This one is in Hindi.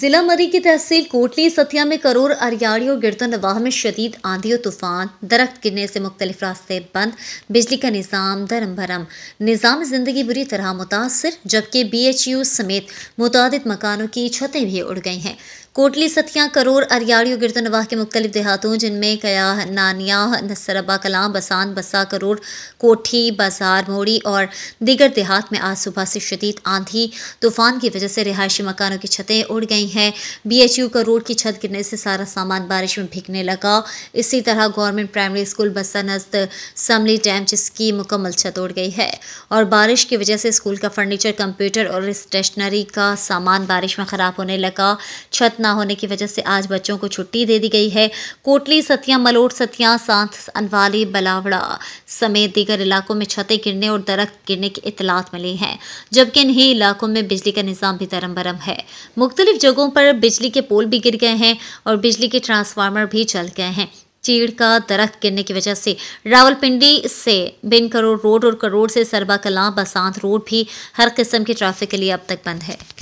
जिला मरी की तहसील कोटली सतिया में करोर अरियाड़ियों और गिरता नवाह में शदीद आंधी और तूफान दरख्त गिरने से मुख्तलिफ रास्ते बंद बिजली का निज़ाम धर्म भरम निज़ाम ज़िंदगी बुरी तरह मुतासर जबकि बी एच यू समेत मुतद मकानों की छतें भी उड़ गई हैं कोटली सतिया करोर अरियाड़ियों और गिरता नवाह के मुख्तलि देहातों जिनमें कया नानिया नसरबा कलाम बसान बसा करोड़ कोठी बाजार मोड़ी और दीगर देहात में आज सुबह से शदीद आंधी तूफान की वजह से रिहायशी मकानों की छतें उड़ गई नहीं है बीएचयू का रोड की छत गिरने से सारा सामान बारिश में भीगने लगा इसी तरह गवर्नमेंट प्राइमरी स्कूल बस्सा नस्त समली डैम जिसकी मुकम्मल छत उड़ गई है और बारिश की वजह से स्कूल का फर्नीचर कंप्यूटर और स्टेशनरी का सामान बारिश में ख़राब होने लगा छत ना होने की वजह से आज बच्चों को छुट्टी दे दी गई है कोटली सतिया मलोट सतिया सांत अनवाली बलावड़ा समेत दीगर इलाकों में छतें गिरने और दरख्त गिरने की इतलात मिली हैं जबकि इन्हीं इलाकों में बिजली का निज़ाम भी तरम बरम है मुख्तलिफ जगहों पर बिजली के पोल भी गिर गए हैं और बिजली के ट्रांसफार्मर भी चल गए हैं चीड़ का दरख्त गिरने की वजह से रावलपिंडी से बिन करोड़ रोड और करोड़ से सरबा कलां बसांत रोड भी हर किस्म के ट्रैफिक के लिए अब तक बंद है